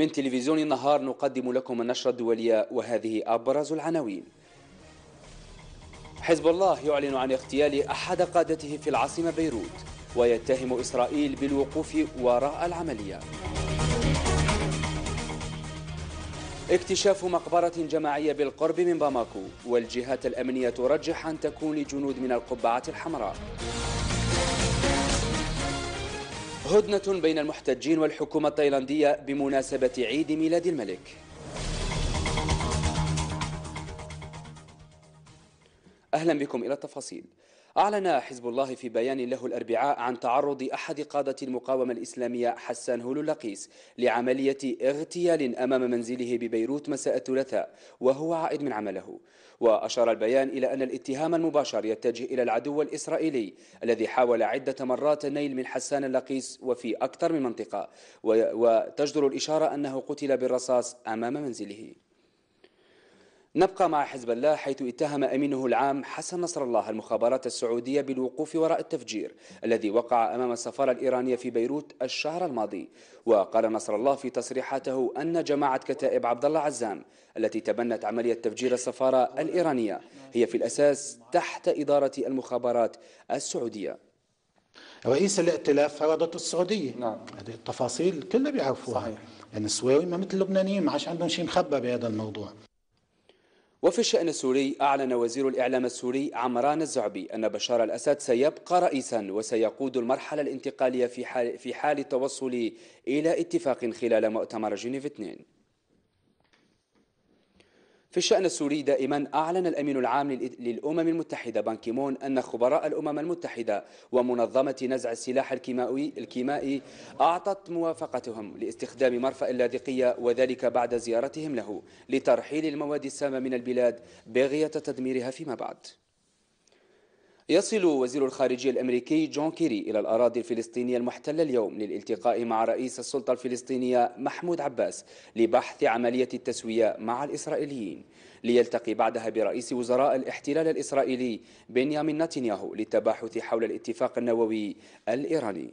من تلفزيون النهار نقدم لكم النشرة الدولية وهذه أبرز العناوين حزب الله يعلن عن اغتيال أحد قادته في العاصمة بيروت ويتهم إسرائيل بالوقوف وراء العملية اكتشاف مقبرة جماعية بالقرب من باماكو والجهات الأمنية ترجح أن تكون لجنود من القبعة الحمراء هدنة بين المحتجين والحكومة التايلاندية بمناسبة عيد ميلاد الملك أهلا بكم إلى التفاصيل أعلن حزب الله في بيان له الأربعاء عن تعرض أحد قادة المقاومة الإسلامية حسان هولو لقيس لعملية اغتيال أمام منزله ببيروت مساء الثلاثاء وهو عائد من عمله وأشار البيان إلى أن الاتهام المباشر يتجه إلى العدو الإسرائيلي الذي حاول عدة مرات النيل من حسان اللقيس وفي أكثر من منطقة وتجدر الإشارة أنه قتل بالرصاص أمام منزله نبقى مع حزب الله حيث اتهم أمينه العام حسن نصر الله المخابرات السعودية بالوقوف وراء التفجير الذي وقع أمام السفارة الإيرانية في بيروت الشهر الماضي وقال نصر الله في تصريحاته أن جماعة كتائب عبد الله عزام التي تبنت عملية تفجير السفارة الإيرانية هي في الأساس تحت إدارة المخابرات السعودية رئيس الائتلاف فرضت السعودية نعم. هذه التفاصيل كلها بيعرفوها صحيح. يعني السويوي ما مثل اللبنانيين ما عادش عندهم شيء مخبى بهذا الموضوع وفي الشأن السوري أعلن وزير الإعلام السوري عمران الزعبي أن بشار الأسد سيبقى رئيسا وسيقود المرحلة الانتقالية في حال, في حال التوصل إلى اتفاق خلال مؤتمر جنيف 2 في الشأن السوري دائما أعلن الأمين العام للأمم المتحدة بانكيمون أن خبراء الأمم المتحدة ومنظمة نزع السلاح الكيماوي الكيمائي أعطت موافقتهم لاستخدام مرفأ اللاذقية وذلك بعد زيارتهم له لترحيل المواد السامة من البلاد بغية تدميرها فيما بعد يصل وزير الخارجية الأمريكي جون كيري إلى الأراضي الفلسطينية المحتلة اليوم للالتقاء مع رئيس السلطة الفلسطينية محمود عباس لبحث عملية التسوية مع الإسرائيليين ليلتقي بعدها برئيس وزراء الاحتلال الإسرائيلي بنيامين نتنياهو للتباحث حول الاتفاق النووي الإيراني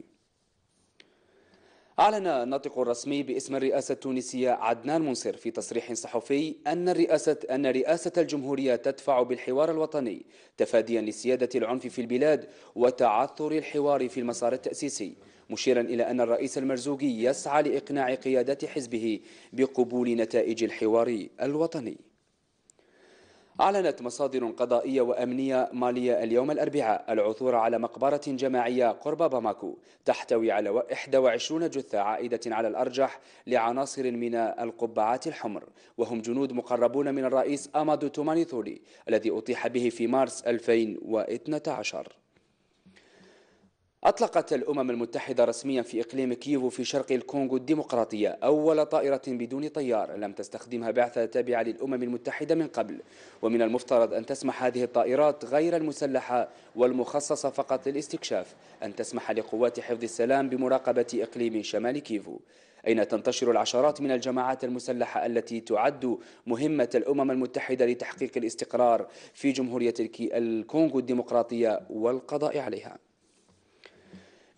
أعلن الناطق الرسمي باسم الرئاسة التونسية عدنان منصر في تصريح صحفي أن الرئاسة أن رئاسة الجمهورية تدفع بالحوار الوطني تفاديا لسيادة العنف في البلاد وتعثر الحوار في المسار التأسيسي مشيرا إلى أن الرئيس المرزوقي يسعى لإقناع قيادات حزبه بقبول نتائج الحوار الوطني أعلنت مصادر قضائية وأمنية مالية اليوم الأربعاء العثور على مقبرة جماعية قرب باماكو تحتوي على 21 جثة عائدة على الأرجح لعناصر من القبعات الحمر وهم جنود مقربون من الرئيس أمادو تومانيثولي الذي أطيح به في مارس 2012 أطلقت الأمم المتحدة رسميا في إقليم كييفو في شرق الكونغو الديمقراطية أول طائرة بدون طيار لم تستخدمها بعثة تابعة للأمم المتحدة من قبل ومن المفترض أن تسمح هذه الطائرات غير المسلحة والمخصصة فقط للاستكشاف أن تسمح لقوات حفظ السلام بمراقبة إقليم شمال كييفو أين تنتشر العشرات من الجماعات المسلحة التي تعد مهمة الأمم المتحدة لتحقيق الاستقرار في جمهورية الكونغو الديمقراطية والقضاء عليها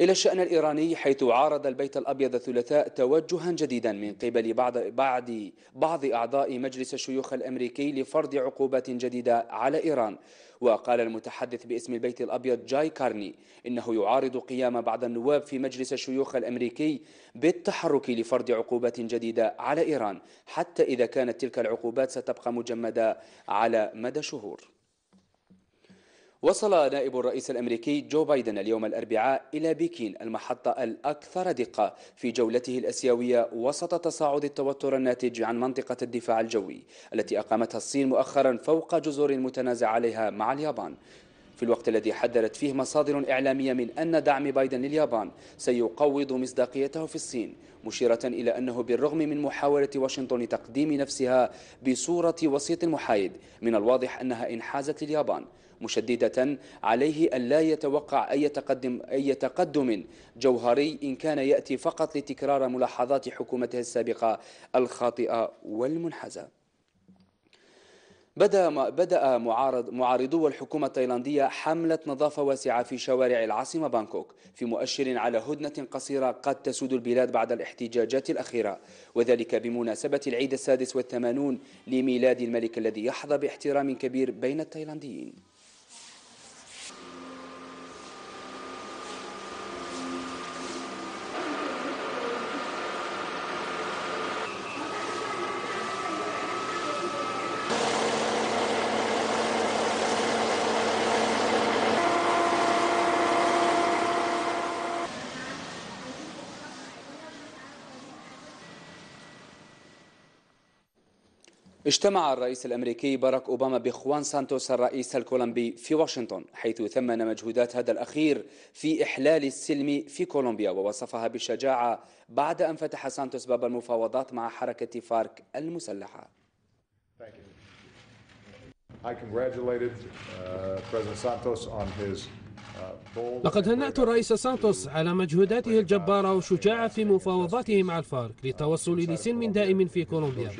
إلى الشأن الإيراني حيث عارض البيت الأبيض الثلاثاء توجها جديدا من قبل بعض بعض بعض أعضاء مجلس الشيوخ الأمريكي لفرض عقوبات جديدة على إيران وقال المتحدث باسم البيت الأبيض جاي كارني إنه يعارض قيام بعض النواب في مجلس الشيوخ الأمريكي بالتحرك لفرض عقوبات جديدة على إيران حتى إذا كانت تلك العقوبات ستبقى مجمدة على مدى شهور وصل نائب الرئيس الامريكي جو بايدن اليوم الاربعاء الى بكين المحطه الاكثر دقه في جولته الاسيويه وسط تصاعد التوتر الناتج عن منطقه الدفاع الجوي التي اقامتها الصين مؤخرا فوق جزر متنازع عليها مع اليابان في الوقت الذي حذرت فيه مصادر إعلامية من أن دعم بايدن لليابان سيقوض مصداقيته في الصين مشيرة إلى أنه بالرغم من محاولة واشنطن تقديم نفسها بصورة وسيط محايد من الواضح أنها انحازت لليابان مشددة عليه أن لا يتوقع أي تقدم, أي تقدم جوهري إن كان يأتي فقط لتكرار ملاحظات حكومته السابقة الخاطئة والمنحزة بدأ بدأ معارض معارضو الحكومة التايلاندية حملة نظافة واسعة في شوارع العاصمة بانكوك في مؤشر على هدنة قصيرة قد تسود البلاد بعد الاحتجاجات الأخيرة وذلك بمناسبة العيد السادس والثمانون لميلاد الملك الذي يحظى باحترام كبير بين التايلانديين اجتمع الرئيس الامريكي باراك اوباما بخوان سانتوس الرئيس الكولومبي في واشنطن حيث ثمن مجهودات هذا الاخير في احلال السلم في كولومبيا ووصفها بالشجاعه بعد ان فتح سانتوس باب المفاوضات مع حركه فارك المسلحه. Uh, uh, لقد هنأت الرئيس سانتوس على مجهوداته الجبارة وشجاعة في مفاوضاته مع الفارك للتوصل لسلم دائم في كولومبيا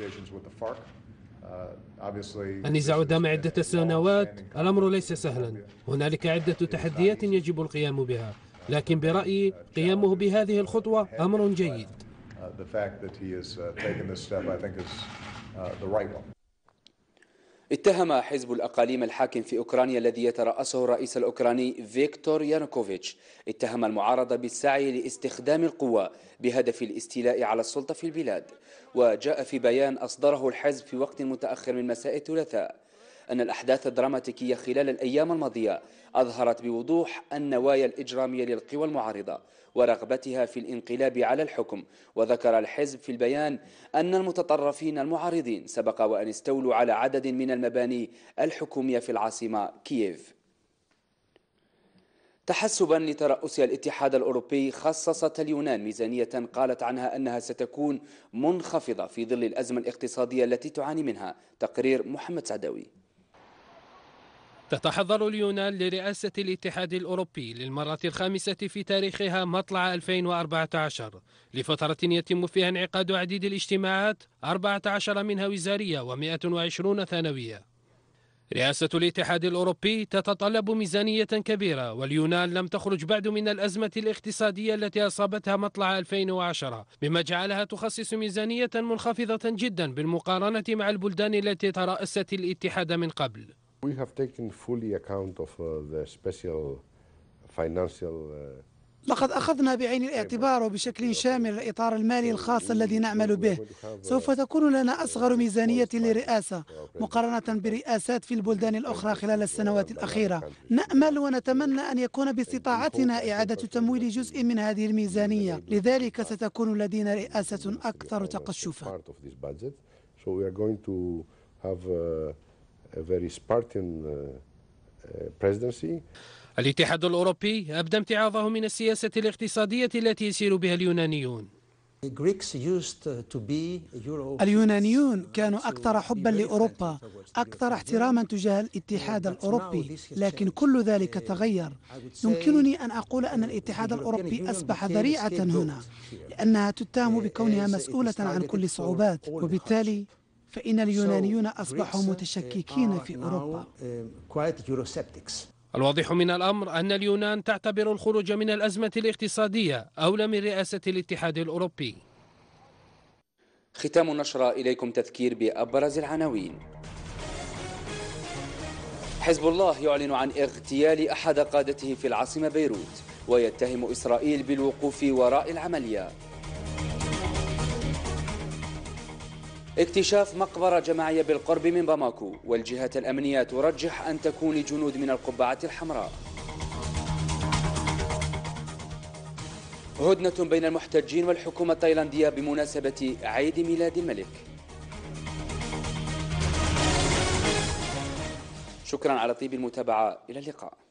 Uh, النزاع دام عدة سنوات الأمر ليس سهلا هنالك عدة تحديات يجب القيام بها uh, لكن برأيي uh, قيامه بهذه الخطوة أمر جيد اتهم حزب الأقاليم الحاكم في أوكرانيا الذي يترأسه الرئيس الأوكراني فيكتور يانوكوفيتش اتهم المعارضة بالسعي لاستخدام القوة بهدف الاستيلاء على السلطة في البلاد وجاء في بيان أصدره الحزب في وقت متأخر من مساء الثلاثاء أن الأحداث الدراماتيكية خلال الأيام الماضية أظهرت بوضوح النوايا الإجرامية للقوى المعارضة ورغبتها في الانقلاب على الحكم وذكر الحزب في البيان أن المتطرفين المعارضين سبق وأن استولوا على عدد من المباني الحكومية في العاصمة كييف تحسبا لترأس الاتحاد الأوروبي خصصت اليونان ميزانية قالت عنها أنها ستكون منخفضة في ظل الأزمة الاقتصادية التي تعاني منها تقرير محمد سعداوي تتحضر اليونان لرئاسة الاتحاد الأوروبي للمرة الخامسة في تاريخها مطلع 2014 لفترة يتم فيها انعقاد عديد الاجتماعات 14 منها وزارية و120 ثانوية رئاسة الاتحاد الأوروبي تتطلب ميزانية كبيرة واليونان لم تخرج بعد من الأزمة الاقتصادية التي أصابتها مطلع 2010 مما جعلها تخصص ميزانية منخفضة جدا بالمقارنة مع البلدان التي ترأست الاتحاد من قبل We have taken fully account of uh, the special financial uh, لقد أخذنا بعين الاعتبار وبشكل شامل الإطار المالي الخاص الذي نعمل به uh, سوف تكون لنا أصغر ميزانية لرئاسة مقارنة برئاسات في البلدان الأخرى خلال السنوات الأخيرة نأمل ونتمنى أن يكون باستطاعتنا إعادة تمويل جزء من هذه الميزانية لذلك ستكون لدينا رئاسة أكثر تقشفا a very Spartan uh, uh, presidency. الاتحاد الأوروبي أبدى امتعاضه من السياسة الاقتصادية التي يسير بها اليونانيون uh, اليونانيون كانوا أكثر حبا لأوروبا أكثر احتراما تجاه الاتحاد الأوروبي لكن كل ذلك تغير يمكنني أن أقول أن الاتحاد الأوروبي أصبح ذريعة هنا لأنها تتهم بكونها مسؤولة عن كل الصعوبات وبالتالي فإن اليونانيون أصبحوا uh, متشككين في أوروبا uh, الواضح من الأمر أن اليونان تعتبر الخروج من الأزمة الاقتصادية أولى من رئاسة الاتحاد الأوروبي ختام النشرة إليكم تذكير بأبرز العناوين حزب الله يعلن عن اغتيال أحد قادته في العاصمة بيروت ويتهم إسرائيل بالوقوف وراء العملية اكتشاف مقبرة جماعية بالقرب من باماكو والجهات الأمنية ترجح أن تكون جنود من القبعة الحمراء هدنة بين المحتجين والحكومة التايلاندية بمناسبة عيد ميلاد الملك شكرا على طيب المتابعة إلى اللقاء